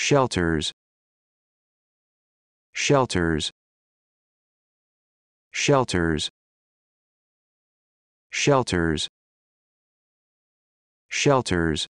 shelters shelters shelters shelters shelters